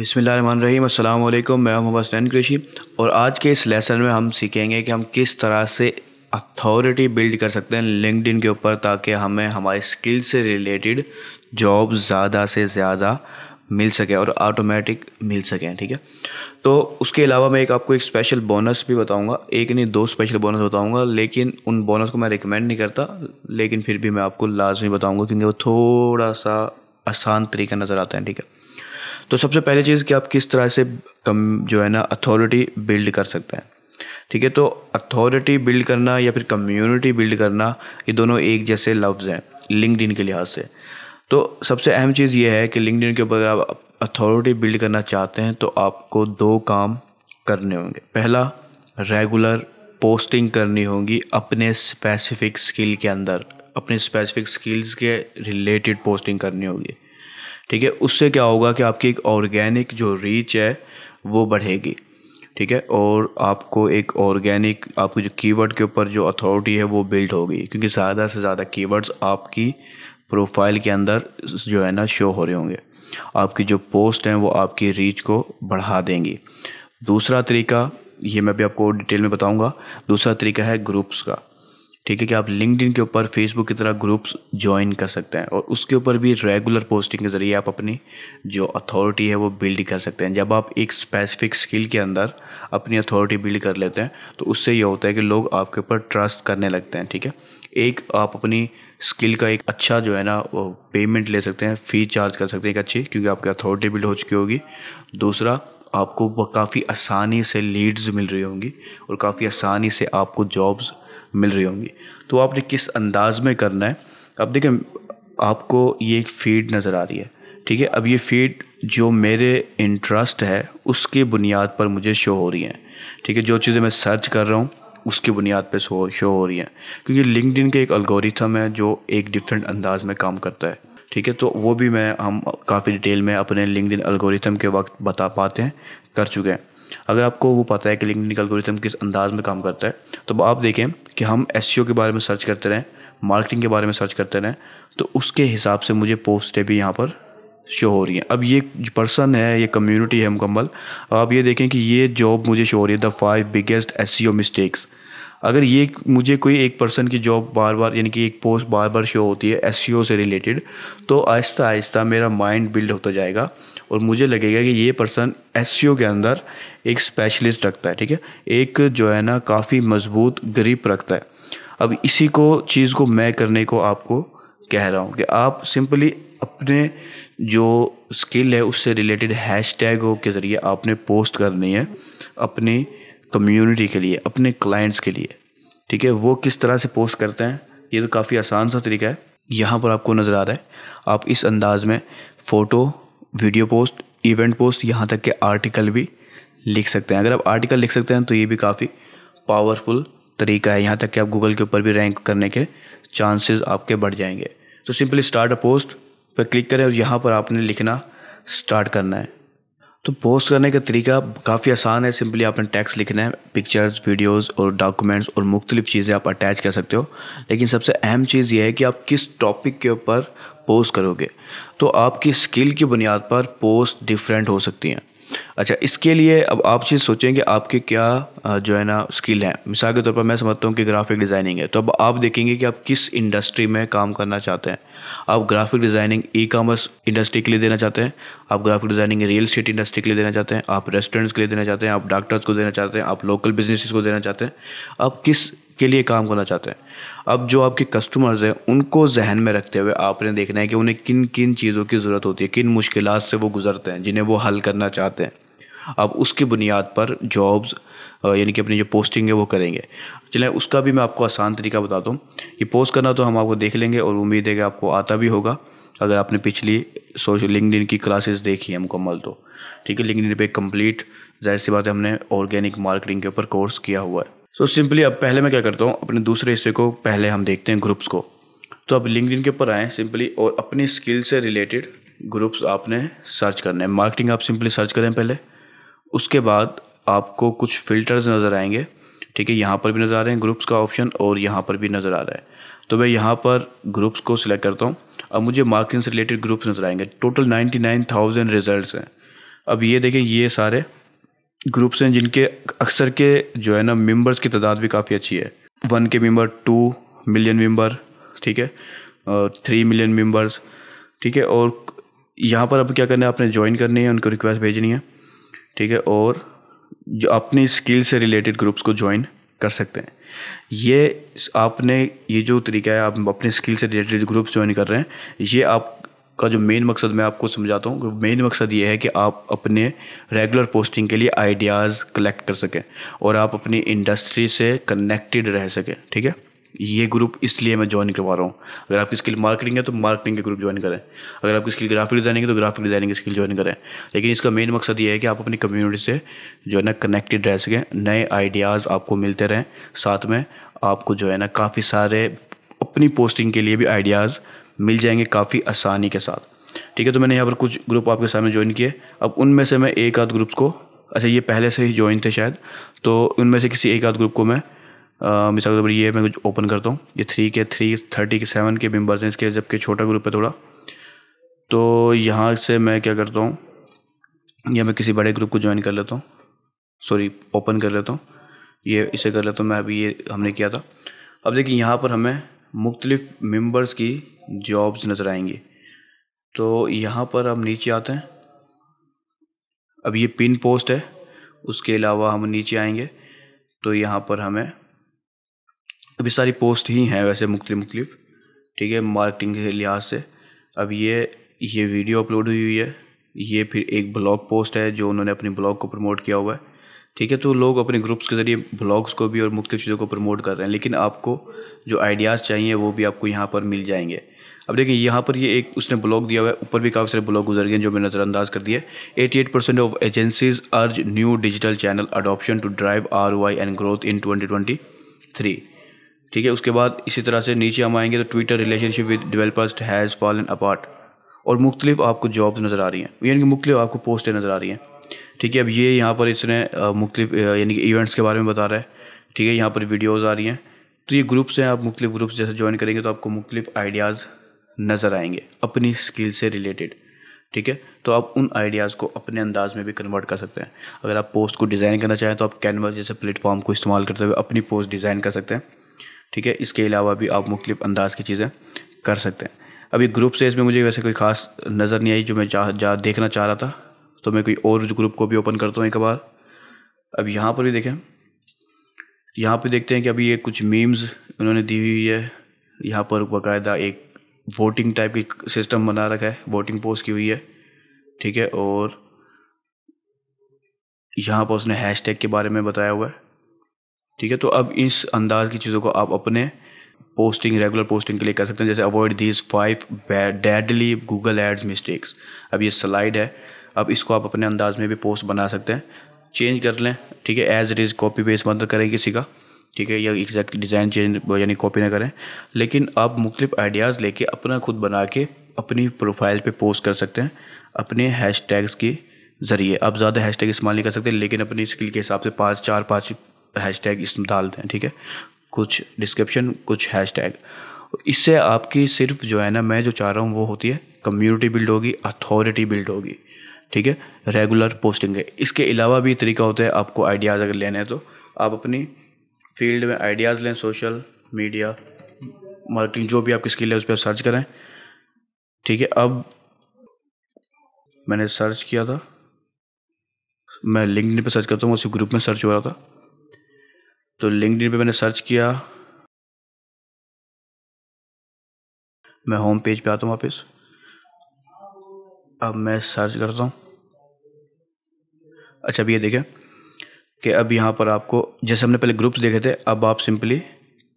बिसमीम अल्लाम मैं हूं हसनैन कृषि और आज के इस लेसन में हम सीखेंगे कि हम किस तरह से अथॉरिटी बिल्ड कर सकते हैं लिंकड के ऊपर ताकि हमें हमारे स्किल से रिलेटेड जॉब ज़्यादा से ज़्यादा मिल सके और ऑटोमेटिक मिल सकें ठीक है तो उसके अलावा मैं एक आपको एक स्पेशल बोनस भी बताऊंगा एक नहीं दो स्पेशल बोनस बताऊंगा लेकिन उन बोनस को मैं रिकमेंड नहीं करता लेकिन फिर भी मैं आपको लाजमी बताऊंगा क्योंकि वो थोड़ा सा आसान तरीका नज़र आता है ठीक है तो सबसे पहली चीज़ कि आप किस तरह से कम जो है ना अथॉरिटी बिल्ड कर सकते हैं ठीक है तो अथॉरिटी बिल्ड करना या फिर कम्युनिटी बिल्ड करना ये दोनों एक जैसे लफ्ज़ हैं लिंकड के लिहाज से तो सबसे अहम चीज़ ये है कि लिंकड के ऊपर आप अथॉरिटी बिल्ड करना चाहते हैं तो आपको दो काम करने होंगे पहला रेगुलर पोस्टिंग करनी होगी अपने स्पेसिफिक स्किल के अंदर अपने स्पेसिफिक स्किल्स के रिलेटेड पोस्टिंग करनी होगी ठीक है उससे क्या होगा कि आपकी एक ऑर्गेनिक जो रीच है वो बढ़ेगी ठीक है और आपको एक ऑर्गेनिक आपको जो कीवर्ड के ऊपर जो अथॉरिटी है वो बिल्ड होगी क्योंकि ज़्यादा से ज़्यादा कीवर्ड्स आपकी प्रोफाइल के अंदर जो है ना शो हो रहे होंगे आपकी जो पोस्ट हैं वो आपकी रीच को बढ़ा देंगी दूसरा तरीका ये मैं भी आपको डिटेल में बताऊंगा दूसरा तरीका है ग्रुप्स का ठीक है कि आप लिंकड के ऊपर फेसबुक की तरह ग्रुप्स ज्वाइन कर सकते हैं और उसके ऊपर भी रेगुलर पोस्टिंग के ज़रिए आप अपनी जो अथॉरिटी है वो बिल्ड कर सकते हैं जब आप एक स्पेसिफिक स्किल के अंदर अपनी अथॉरिटी बिल्ड कर लेते हैं तो उससे यह होता है कि लोग आपके ऊपर ट्रस्ट करने लगते हैं ठीक है एक आप अपनी स्किल का एक अच्छा जो है ना वो पेमेंट ले सकते हैं फ़ी चार्ज कर सकते हैं एक अच्छी क्योंकि आपकी अथॉरिटी बिल्ड हो चुकी होगी दूसरा आपको काफ़ी आसानी से लीड्स मिल रही होंगी और काफ़ी आसानी से आपको जॉब्स मिल रही होंगी तो आपने किस अंदाज में करना है अब देखें आपको ये एक फीड नज़र आ रही है ठीक है अब ये फीड जो मेरे इंटरेस्ट है उसके बुनियाद पर मुझे शो हो रही हैं ठीक है जो चीज़ें मैं सर्च कर रहा हूँ उसकी बुनियाद पर शो हो रही हैं क्योंकि लिंकड के एक अलगोरिथम है जो एक डिफरेंट अंदाज में काम करता है ठीक है तो वो भी मैं हम काफ़ी डिटेल में अपने लिंकड अलगोरिथम के वक्त बता पाते हैं कर चुके हैं अगर आपको वो पता है कि लिंकड अलगोरिथम किस अंदाज में काम करता है तो आप देखें कि हम एस e के बारे में सर्च करते रहें मार्केटिंग के बारे में सर्च करते रहें तो उसके हिसाब से मुझे पोस्टें भी यहाँ पर शो हो रही हैं अब ये पर्सन है ये कम्युनिटी है मुकम्मल अब आप ये देखें कि ये जॉब मुझे शो हो रही है द फाइव बिगेस्ट एस मिस्टेक्स अगर ये मुझे कोई एक पर्सन की जॉब बार बार यानी कि एक पोस्ट बार बार शो होती है एस e से रिलेटेड तो आहिस्ता आहिस्ता मेरा माइंड बिल्ड होता जाएगा और मुझे लगेगा कि ये पर्सन एस e के अंदर एक स्पेशलिस्ट रखता है ठीक है एक जो है ना काफ़ी मजबूत गरीब रखता है अब इसी को चीज़ को मैं करने को आपको कह रहा हूँ कि आप सिंपली अपने जो स्किल है उससे रिलेटेड हैश टैगों के ज़रिए आपने पोस्ट करनी है अपनी कम्युनिटी के लिए अपने क्लाइंट्स के लिए ठीक है वो किस तरह से पोस्ट करते हैं ये तो काफ़ी आसान सा तरीका है यहाँ पर आपको नज़र आ रहा है आप इस अंदाज में photo video post event post यहाँ तक के आर्टिकल भी लिख सकते हैं अगर आप आर्टिकल लिख सकते हैं तो ये भी काफ़ी पावरफुल तरीका है यहाँ तक कि आप गूगल के ऊपर भी रैंक करने के चांसेस आपके बढ़ जाएंगे तो सिंपली स्टार्ट अ पोस्ट पर क्लिक करें और यहाँ पर आपने लिखना स्टार्ट करना है तो पोस्ट करने का तरीका काफ़ी आसान है सिंपली आपने टेक्स्ट लिखना है पिक्चर्स वीडियोस और डॉक्यूमेंट्स और मुख्तलिफ चीज़ें आप अटैच कर सकते हो लेकिन सबसे अहम चीज़ यह है कि आप किस टॉपिक के ऊपर पोस्ट करोगे तो आपकी स्किल की बुनियाद पर पोस्ट डिफरेंट हो सकती हैं अच्छा इसके लिए अब आप चीज़ सोचें कि आपके क्या जो है ना स्किल है मिसाल के तौर पर मैं समझता हूँ कि ग्राफिक डिज़ाइनिंग है तो अब आप देखेंगे कि आप किस इंडस्ट्री में काम करना चाहते हैं आप graphic designing e commerce industry के लिए देना चाहते हैं आप graphic designing real estate industry के लिए देना चाहते हैं आप रेस्टोरेंट्स के लिए देना चाहते हैं आप डॉक्टर्स को देना चाहते हैं आप लोकल बिजनेसेस को देना चाहते हैं आप किस के लिए काम करना चाहते हैं अब जो आपके कस्टमर्स हैं उनको जहन में रखते हुए आपने देखना है कि उन्हें किन किन चीज़ों की ज़रूरत होती है किन मुश्किल से वो गुजरते हैं जिन्हें वो हल करना चाहते हैं आप उसकी बुनियाद पर जॉब्स यानी कि अपनी जो पोस्टिंग है वो करेंगे चलें उसका भी मैं आपको आसान तरीका बताता हूँ कि पोस्ट करना तो हम आपको देख लेंगे और उम्मीद है कि आपको आता भी होगा अगर आपने पिछली सोशल लिंकड की क्लासेस देखी है मुकम्मल तो ठीक है लिंकड पे कंप्लीट जाहिर सी बात है हमने ऑर्गेनिक मार्केटिंग के ऊपर कोर्स किया हुआ है तो सिंपली अब पहले मैं क्या करता हूँ अपने दूसरे हिस्से को पहले हम देखते हैं ग्रुप्स को तो अब लिंकड के ऊपर आएँ सिंपली और अपनी स्किल से रिलेटेड ग्रुप्स आपने सर्च करने हैं मार्केटिंग आप सिंपली सर्च करें पहले उसके बाद आपको कुछ फ़िल्टर्स नज़र आएंगे ठीक है यहाँ पर भी नज़र आ रहे हैं ग्रुप्स का ऑप्शन और यहाँ पर भी नज़र आ रहा है तो मैं यहाँ पर ग्रुप्स को सिलेक्ट करता हूँ अब मुझे मार्किंग से रिलेटेड ग्रुप्स नज़र आएंगे total ninety nine thousand result हैं अब ये देखें ये सारे ग्रुप्स हैं जिनके अक्सर के जो है ना मेम्बर्स की तादाद भी काफ़ी अच्छी है वन के मेम्बर टू मिलियन मेम्बर ठीक है थ्री मिलियन मेम्बर्स ठीक है और यहाँ पर अब क्या करना है आपने ज्वाइन करनी है उनको रिक्वेस्ट भेजनी है ठीक है और जो अपनी स्किल से रिलेटेड ग्रुप्स को ज्वाइन कर सकते हैं ये आपने ये जो तरीका है आप अपने स्किल से रिलेटेड ग्रुप्स ज्वाइन कर रहे हैं ये आप का जो मेन मकसद मैं आपको समझाता हूँ मेन मकसद ये है कि आप अपने रेगुलर पोस्टिंग के लिए आइडियाज़ कलेक्ट कर सकें और आप अपनी इंडस्ट्री से कनेक्टेड रह सकें ठीक है ये ग्रुप इसलिए मैं ज्वाइन करवा रहा हूँ अगर आपकी स्किल मार्केटिंग है तो मार्केटिंग के ग्रुप ज्वाइन करें अगर आपकी स्किल ग्राफिक डिज़ाइनिंग है तो ग्राफिक डिज़ाइनिंग की स्किल ज्वाइन करें लेकिन इसका मेन मकसद ये है कि आप अपनी कम्युनिटी से जो है ना कनेक्टेड रह सकें नए आइडियाज़ आपको मिलते रहें साथ में आपको जो है ना काफ़ी सारे अपनी पोस्टिंग के लिए भी आइडियाज़ मिल जाएंगे काफ़ी आसानी के साथ ठीक है तो मैंने यहाँ पर कुछ ग्रुप आपके सामने ज्वाइन किए अब उनमें से मैं एक आध ग्रुप्स को अच्छा ये पहले से ही ज्वाइन थे शायद तो उनमें से किसी एक आध ग्रुप को मैं मिसाल के तौर पर ये मैं कुछ ओपन करता हूँ ये three K three thirty K seven K members हैं इसके जबकि छोटा ग्रुप है थोड़ा तो यहाँ से मैं क्या करता हूँ या मैं किसी बड़े ग्रुप को ज्वाइन कर लेता हूँ सॉरी ओपन कर लेता हूँ ये इसे कर लेता हूँ मैं अभी ये हमने किया था अब देखिए यहाँ पर हमें मुख्तलिफ़ मेम्बर्स की जॉब्स नज़र आएंगी तो यहाँ पर हम नीचे आते हैं अब ये पिन पोस्ट है उसके अलावा हम नीचे आएंगे तो यहाँ पर हमें अभी सारी पोस्ट ही हैं वैसे मुख्तलिफ मुख्तलिफ ठीक है मार्केटिंग के लिहाज से अब ये ये वीडियो अपलोड हुई हुई है ये फिर एक ब्लॉग पोस्ट है जो उन्होंने अपने ब्लॉग को प्रमोट किया हुआ है ठीक है तो लोग अपने ग्रुप्स के ज़रिए ब्लॉग्स को भी और मुख्तु चीज़ों को प्रमोट कर रहे हैं लेकिन आपको जो आइडियाज़ चाहिए वो भी आपको यहाँ पर मिल जाएंगे अब देखिए यहाँ पर ये एक उसने ब्लॉग दिया हुआ है ऊपर भी काफ़ी सारे ब्लॉग गुजर गए जो मैंने नज़रअंदाज कर दिए 88 percent of agencies urge new digital channel adoption to drive R and growth in twenty three ठीक है उसके बाद इसी तरह से नीचे हम आएंगे तो Twitter relationship with developers has fallen apart और मुख्तलिफ आपको जॉब्स नज़र आ रही हैं यानी कि मुख्तलिफ आपको पोस्टें नज़र आ रही हैं ठीक है अब ये यहाँ पर इसने मुख्तलिफ यानी कि इवेंट्स के बारे में बता रहा है ठीक है यहाँ पर वीडियोज़ आ रही हैं तो ये ग्रुप्स हैं आप मुख्तलिफ ग्रुप्स जैसे ज्वाइन करेंगे तो आपको मुख्तलिफ आइडियाज़ नज़र आएंगे अपनी स्किल से रिलेटेड ठीक है तो आप उन आइडियाज़ को अपने अंदाज में भी कन्वर्ट कर सकते हैं अगर आप पोस्ट को डिज़ाइन करना चाहें तो आप कैनवा जैसे प्लेटफॉर्म को इस्तेमाल करते हुए अपनी पोस्ट डिज़ाइन कर सकते हैं ठीक है इसके अलावा भी आप मुख्तु अंदाज की चीज़ें कर सकते हैं अभी ग्रुप सेज में मुझे वैसे कोई खास नज़र नहीं आई जो मैं जा, जा देखना चाह रहा था तो मैं कोई और ग्रुप को भी ओपन करता हूँ एक बार अब यहाँ पर भी देखें यहाँ पर देखते हैं कि अभी ये कुछ मीम्स उन्होंने दी हुई है यहाँ पर बाकायदा एक वोटिंग टाइप की सिस्टम बना रखा है वोटिंग पोस्ट की हुई है ठीक है और यहाँ पर उसने हैशटैग के बारे में बताया हुआ है ठीक है तो अब इस अंदाज की चीज़ों को आप अपने पोस्टिंग रेगुलर पोस्टिंग के लिए कर सकते हैं जैसे avoid these five deadly Google ads mistakes अब ये स्लाइड है अब इसको आप अपने अंदाज में भी पोस्ट बना सकते हैं चेंज कर लें ठीक है as it is copy paste मतलब करें किसी का ठीक है या एग्जैक्ट डिज़ाइन चेंज यानी कॉपी ना करें लेकिन आप मुख्तफ आइडियाज़ लेके अपना खुद बना के अपनी प्रोफाइल पे पोस्ट कर सकते हैं अपने हैश टैग्स के ज़रिए आप ज़्यादा हैश टैग इस्तेमाल नहीं कर सकते लेकिन अपनी स्किल के हिसाब से पाँच चार पाँच हैश टैग डाल दें ठीक है कुछ डिस्क्रिप्शन कुछ हैश टैग इससे आपकी सिर्फ जो है ना मैं जो चाह रहा हूँ वो होती है कम्युनिटी बिल्ड होगी अथॉरिटी बिल्ड होगी ठीक है रेगुलर पोस्टिंग है इसके अलावा भी तरीका होता है आपको आइडियाज़ अगर लेने हैं तो आप अपनी फील्ड में आइडियाज़ लें सोशल मीडिया मार्केटिंग जो भी आपकी स्किल है उस पर सर्च करें ठीक है अब मैंने सर्च किया था मैं लिंक पे सर्च करता हूँ उसी ग्रुप में सर्च हो रहा था तो लिंकड पे मैंने सर्च किया मैं होम पेज पे आता हूँ वापस अब मैं सर्च करता हूँ अच्छा अब ये देखें कि अब यहाँ पर आपको जैसे हमने पहले ग्रुप्स देखे थे अब आप सिंपली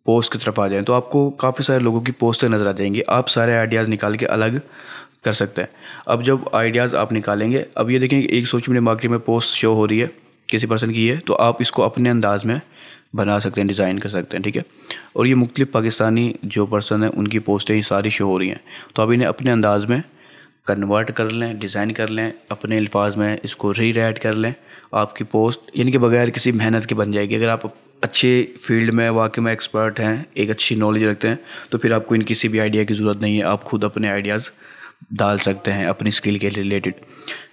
पोस्ट की तरफ आ जाएं तो आपको काफ़ी सारे लोगों की पोस्टें नज़र आ जाएंगी आप सारे आइडियाज़ निकाल के अलग कर सकते हैं अब जब आइडियाज़ आप निकालेंगे अब ये देखें एक सोच मेरे मार्केट में पोस्ट शो हो रही है किसी पर्सन की है तो आप इसको अपने अंदाज में बना सकते हैं डिज़ाइन कर सकते हैं ठीक है और ये मुख्तलिफ पाकिस्तानी जो पर्सन हैं उनकी पोस्टें सारी शो हो रही हैं तो अब इन्हें अपने अंदाज़ में कन्वर्ट कर लें डिज़ाइन कर लें अपने अल्फाज में इसको री रैड कर लें आपकी पोस्ट इनके बगैर किसी मेहनत के बन जाएगी अगर आप अच्छे फील्ड में वाकई में एक्सपर्ट हैं एक अच्छी नॉलेज रखते हैं तो फिर आपको इन किसी भी आइडिया की ज़रूरत नहीं है आप खुद अपने आइडियाज़ डाल सकते हैं अपनी स्किल के रिलेटेड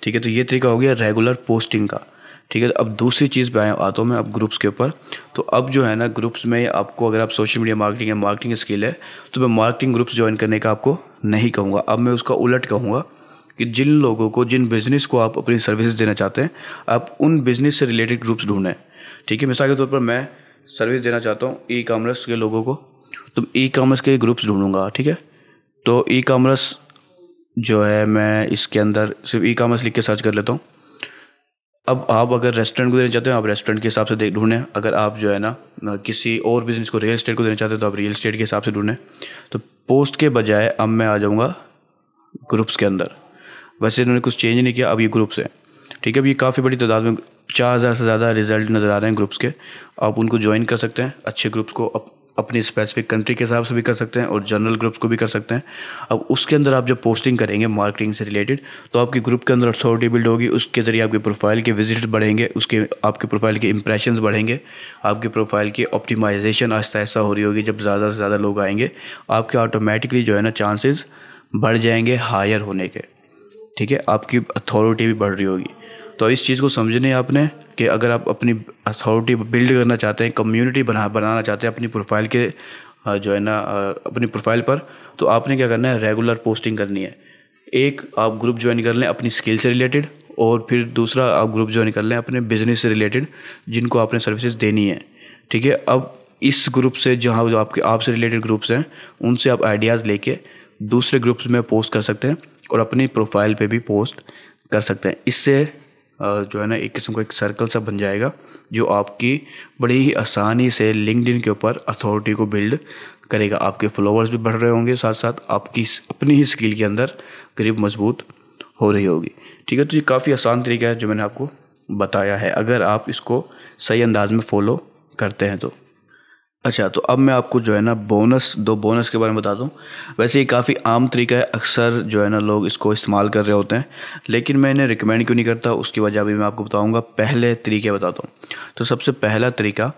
ठीक है तो ये तरीका हो गया रेगुलर पोस्टिंग का ठीक है तो अब दूसरी चीज़ पे आता हूँ मैं अब ग्रुप्स के ऊपर तो अब जो है ना ग्रुप्स में आपको अगर आप सोशल मीडिया मार्केटिंग या मार्केटिंग स्किल है तो मैं मार्केटिंग ग्रुप्स ज्वाइन करने का आपको नहीं कहूँगा अब मैं उसका उलट कहूँगा कि जिन लोगों को जिन बिज़नेस को आप अपनी सर्विसेज देना चाहते हैं आप उन बिज़नेस से रिलेटेड ग्रुप्स ढूंढें ठीक है मिसाल के तौर पर मैं सर्विस देना चाहता हूँ ई कामर्स के लोगों को तो ई कामर्स के ग्रुप्स ढूंढूंगा ठीक है तो ई कामर्स जो है मैं इसके अंदर सिर्फ ई कामर्स लिख के सर्च कर लेता हूँ अब आप अगर रेस्टोरेंट को देना चाहते हो आप रेस्टोरेंट के हिसाब से देख ढूंढें अगर आप जो है ना किसी और बिज़नेस को रियल स्टेट को देना चाहते हो तो आप रियल स्टेट के हिसाब से ढूंढें तो पोस्ट के बजाय अब मैं आ जाऊँगा ग्रुप्स के अंदर वैसे इन्होंने कुछ चेंज नहीं किया अब ये ग्रुप्स हैं ठीक है अब ये काफ़ी बड़ी तादाद में चार हज़ार से ज़्यादा रिजल्ट नज़र आ रहे हैं ग्रुप्स के आप उनको ज्वाइन कर सकते हैं अच्छे ग्रुप्स को अपनी स्पेसिफिक कंट्री के हिसाब से भी कर सकते हैं और जनरल ग्रुप्स को भी कर सकते हैं अब उसके अंदर आप जब पोस्टिंग करेंगे मार्केटिंग से रिलेटेड तो आपके ग्रुप के अंदर अथॉरिटी बिल्ड होगी उसके ज़रिए आपके प्रोफाइल के विजिट बढ़ेंगे उसके आपके प्रोफाइल के इंप्रेशन बढ़ेंगे आपके प्रोफाइल की ऑप्टिमाइजेशन आहिस्ता आहिस्ता हो रही होगी जब ज़्यादा से ज़्यादा लोग आएंगे आपके ऑटोमेटिकली जो है ना चांसेस बढ़ जाएंगे हायर होने के ठीक है आपकी अथॉरिटी भी बढ़ रही होगी तो इस चीज़ को समझने आपने कि अगर आप अपनी अथॉरिटी बिल्ड करना चाहते हैं कम्युनिटी बना बनाना चाहते हैं अपनी प्रोफाइल के जो है ना अपनी प्रोफाइल पर तो आपने क्या करना है रेगुलर पोस्टिंग करनी है एक आप ग्रुप ज्वाइन कर लें अपनी स्किल से रिलेटेड और फिर दूसरा आप ग्रुप ज्वाइन कर लें अपने बिजनेस से रिलेटेड जिनको आपने सर्विसेज देनी है ठीक है अब इस ग्रुप से जहाँ जो आपके आपसे रिलेटेड ग्रुप्स हैं उनसे आप आइडियाज़ लेके दूसरे ग्रुप्स में पोस्ट कर सकते हैं और अपनी प्रोफाइल पे भी पोस्ट कर सकते हैं इससे जो है ना एक किस्म का एक सर्कल सा बन जाएगा जो आपकी बड़ी ही आसानी से लिंकड के ऊपर अथॉरिटी को बिल्ड करेगा आपके फॉलोअर्स भी बढ़ रहे होंगे साथ साथ आपकी अपनी ही स्किल के अंदर करीब मजबूत हो रही होगी ठीक है तो ये काफ़ी आसान तरीका है जो मैंने आपको बताया है अगर आप इसको सही अंदाज में फॉलो करते हैं तो अच्छा तो अब मैं आपको जो है ना बोनस दो बोनस के बारे में बता दूं वैसे ये काफ़ी आम तरीका है अक्सर जो है ना लोग इसको इस्तेमाल कर रहे होते हैं लेकिन मैं इन्हें रिकमेंड क्यों नहीं करता उसकी वजह भी मैं आपको बताऊंगा पहले तरीके बताता हूँ तो सबसे पहला तरीका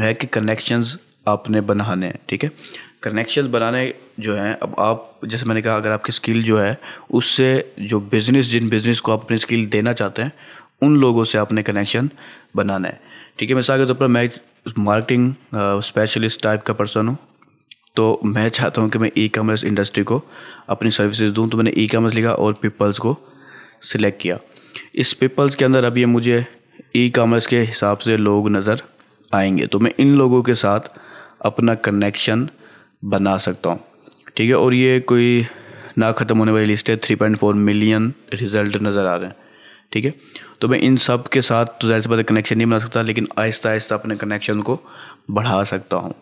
है कि कनेक्शंस आपने बनाने हैं ठीक है कनेक्शन बनाने जो हैं अब आप जैसे मैंने कहा अगर आपकी स्किल जो है उससे जो बिज़नेस जिन बिज़नेस को आप अपनी स्किल देना चाहते हैं उन लोगों से आपने कनेक्शन बनाना है ठीक है मिसाल के तौर पर मैं मार्केटिंग स्पेशलिस्ट टाइप का पर्सन हूँ तो मैं चाहता हूँ कि मैं ई कॉमर्स इंडस्ट्री को अपनी सर्विसेज दूँ तो मैंने ई कॉमर्स लिखा और पीपल्स को सिलेक्ट किया इस पीपल्स के अंदर अभी मुझे ई कॉमर्स के हिसाब से लोग नज़र आएंगे तो मैं इन लोगों के साथ अपना कनेक्शन बना सकता हूँ ठीक है और ये कोई ना ख़त्म होने वाली लिस्ट है three point four million result नज़र आ रहे हैं ठीक है तो मैं इन सब के साथ तो ज़्यादा से ज़्यादा कनेक्शन नहीं बना सकता लेकिन आहिस्ता आहिस्ता अपने कनेक्शन को बढ़ा सकता हूँ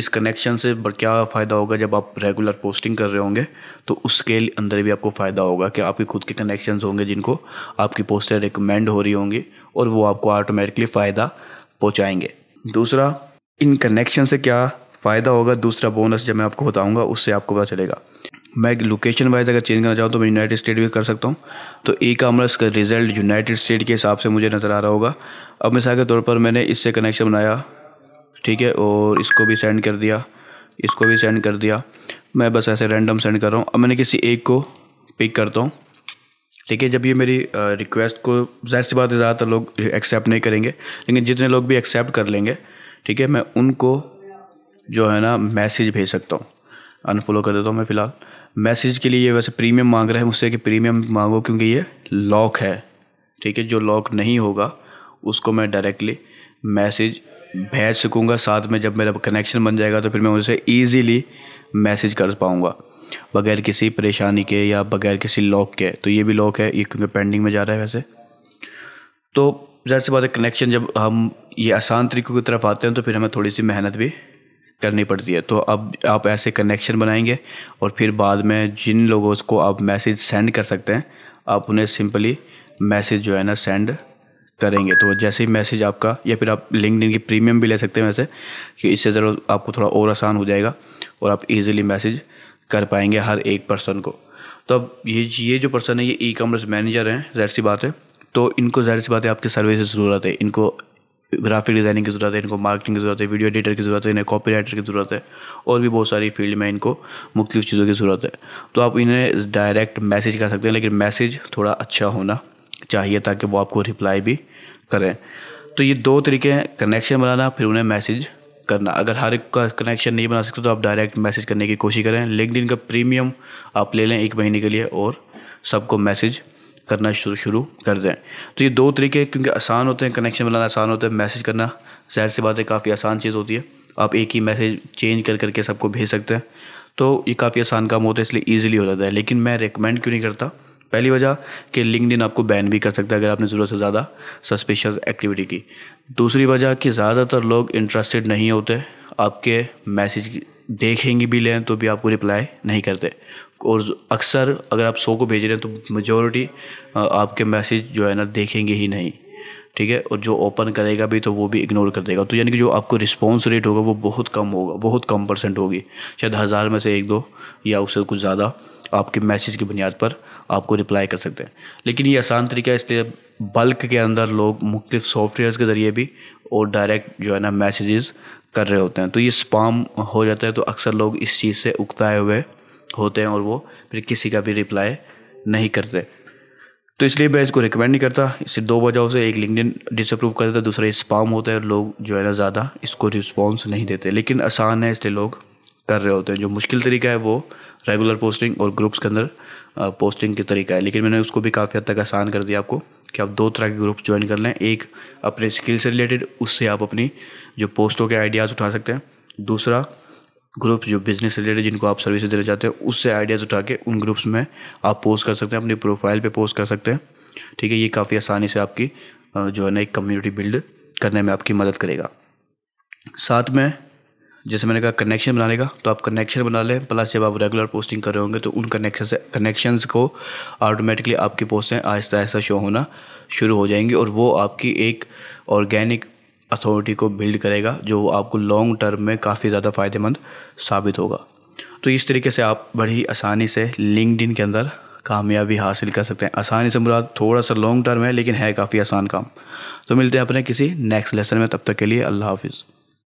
इस कनेक्शन से क्या फ़ायदा होगा जब आप रेगुलर पोस्टिंग कर रहे होंगे तो उसके अंदर भी आपको फ़ायदा होगा कि आपके खुद के कनेक्शन होंगे जिनको आपकी पोस्टें रिकमेंड हो रही होंगी और वो आपको ऑटोमेटिकली फ़ायदा पहुँचाएँगे दूसरा इन कनेक्शन से क्या फ़ायदा होगा दूसरा बोनस जब मैं आपको बताऊंगा उससे आपको पता चलेगा मैं लोकेशन वाइज अगर चेंज करना चाहूँ तो मैं यूनाइटेड स्टेट भी कर सकता हूँ तो ई कॉमर्स का रिज़ल्ट यूनाइटेड स्टेट के हिसाब से मुझे नज़र आ रहा होगा अब मिसाल के तौर पर मैंने इससे कनेक्शन बनाया ठीक है और इसको भी सेंड कर दिया इसको भी सेंड कर दिया मैं बस ऐसे रैंडम सेंड कर रहा हूँ अब मैंने किसी एक को पिक करता हूँ ठीक है जब ये मेरी रिक्वेस्ट को जाहिर सी बात है ज़्यादातर लोग एक्सेप्ट नहीं करेंगे लेकिन जितने लोग भी एक्सेप्ट कर लेंगे ठीक है मैं उनको जो है ना मैसेज भेज सकता हूँ अनफॉलो कर देता हूँ मैं फ़िलहाल मैसेज के लिए ये वैसे प्रीमियम मांग रहे हैं मुझसे कि प्रीमियम मांगो क्योंकि ये लॉक है ठीक है जो लॉक नहीं होगा उसको मैं डायरेक्टली मैसेज भेज सकूँगा साथ में जब मेरा कनेक्शन बन जाएगा तो फिर मैं उसे ईजीली मैसेज कर पाऊँगा बगैर किसी परेशानी के या बगैर किसी लॉक के तो ये भी लॉक है ये क्योंकि पेंडिंग में जा रहा है वैसे तो जैसे बात है कनेक्शन जब हम ये आसान तरीक़ों की तरफ आते हैं तो फिर हमें थोड़ी सी मेहनत भी करनी पड़ती है तो अब आप ऐसे कनेक्शन बनाएंगे और फिर बाद में जिन लोगों को आप मैसेज सेंड कर सकते हैं आप उन्हें सिंपली मैसेज जो है ना सेंड करेंगे तो जैसे ही मैसेज आपका या फिर आप लिंकड की प्रीमियम भी ले सकते हैं वैसे कि इससे ज़रूर आपको थोड़ा और आसान हो जाएगा और आप इजीली मैसेज कर पाएंगे हर एक पर्सन को तो अब ये ये जो पर्सन है ये ई कॉमर्स मैनेजर हैं जहर सी बात है तो इनको जहर सी बात है आपकी सर्विस ज़रूरत है इनको ग्राफिक डिज़ाइनिंग की ज़रूरत है इनको मार्केटिंग की ज़रूरत है वीडियो एडिटर की ज़रूरत है इन्हें कॉपी राइटर की ज़रूरत है और भी बहुत सारी फील्ड में इनको मुख्तु चीज़ों की ज़रूरत है तो आप इन्हें डायरेक्ट मैसेज कर सकते हैं लेकिन मैसेज थोड़ा अच्छा होना चाहिए ताकि वो आपको रिप्लाई भी करें तो ये दो तरीके हैं कनेक्शन बनाना फिर उन्हें मैसेज करना अगर हर एक का कनेक्शन नहीं बना सकते तो आप डायरेक्ट मैसेज करने की कोशिश करें लिंकड का प्रीमियम आप ले लें एक महीने के लिए और सबको मैसेज करना शुरू शुरू कर दें तो ये दो तरीके क्योंकि आसान होते हैं कनेक्शन बनाना आसान होता है मैसेज करना जहर सी बात है काफ़ी आसान चीज़ होती है आप एक ही मैसेज चेंज कर करके सबको भेज सकते हैं तो ये काफ़ी आसान काम होता है इसलिए ईजिली हो जाता है लेकिन मैं रिकमेंड क्यों नहीं करता पहली वजह कि लिंकड आपको बैन भी कर सकता है अगर आपने ज़रूरत से ज़्यादा सस्पिशियस एक्टिविटी की दूसरी वजह कि ज़्यादातर लोग इंटरेस्टेड नहीं होते आपके मैसेज देखेंगे भी लें तो भी आपको रिप्लाई नहीं करते और अक्सर अगर आप सौ को भेज रहे हैं तो मेजोरिटी आपके मैसेज जो है ना देखेंगे ही नहीं ठीक है और जो ओपन करेगा भी तो वो भी इग्नोर कर देगा तो यानी कि जो आपको रिस्पॉन्स रेट होगा वो बहुत कम होगा बहुत कम परसेंट होगी शायद हज़ार में से एक दो या उससे कुछ ज़्यादा आपके मैसेज की बुनियाद पर आपको रिप्लाई कर सकते हैं लेकिन ये आसान तरीका इसलिए बल्क के अंदर लोग मुख्तु सॉफ़्टवेयर के ज़रिए भी और डायरेक्ट जो है ना मैसेजेस कर रहे होते हैं तो ये स्पाम हो जाता है तो अक्सर लोग इस चीज़ से उकताए हुए होते हैं और वो फिर किसी का भी रिप्लाई नहीं करते तो इसलिए मैं इसको रिकमेंड नहीं करता इससे दो वजहों से एक लिंकडिन डिसअप्रूव कर देता है दूसरा स्पाम होता है और लोग जो है ना ज़्यादा इसको रिस्पॉन्स नहीं देते लेकिन आसान है इसलिए लोग कर रहे होते हैं जो मुश्किल तरीका है वो रेगुलर पोस्टिंग और ग्रुप्स के अंदर पोस्टिंग के तरीका है लेकिन मैंने उसको भी काफ़ी हद तक आसान कर दिया आपको कि आप दो तरह के ग्रुप्स ज्वाइन कर लें एक अपने स्किल से रिलेटेड उससे आप अपनी जो पोस्टों के आइडियाज़ उठा सकते हैं दूसरा ग्रुप जो बिज़नेस रिलेटेड जिनको आप सर्विस देना चाहते हैं उससे आइडियाज़ उठा के उन ग्रुप्स में आप पोस्ट कर सकते हैं अपनी प्रोफाइल पे पोस्ट कर सकते हैं ठीक है ये काफ़ी आसानी से आपकी जो है ना एक कम्युनिटी बिल्ड करने में आपकी मदद करेगा साथ में जैसे मैंने कहा कनेक्शन बनाने का तो आप कनेक्शन बना लें प्लस जब आप रेगुलर पोस्टिंग कर रहे होंगे तो उन कनेक्शन से कनेक्शन को ऑटोमेटिकली आपकी पोस्टें आहिस्ता आहिस्ता शो होना शुरू हो जाएंगी और वो आपकी एक ऑर्गेनिक अथॉरिटी को बिल्ड करेगा जो आपको लॉन्ग टर्म में काफ़ी ज़्यादा फ़ायदेमंद साबित होगा तो इस तरीके से आप बड़ी आसानी से लिंकड के अंदर कामयाबी हासिल कर सकते हैं आसानी से मुराद थोड़ा सा लॉन्ग टर्म है लेकिन है काफ़ी आसान काम तो मिलते हैं अपने किसी नेक्स्ट लेसन में तब तक के लिए अल्लाह हाफिज़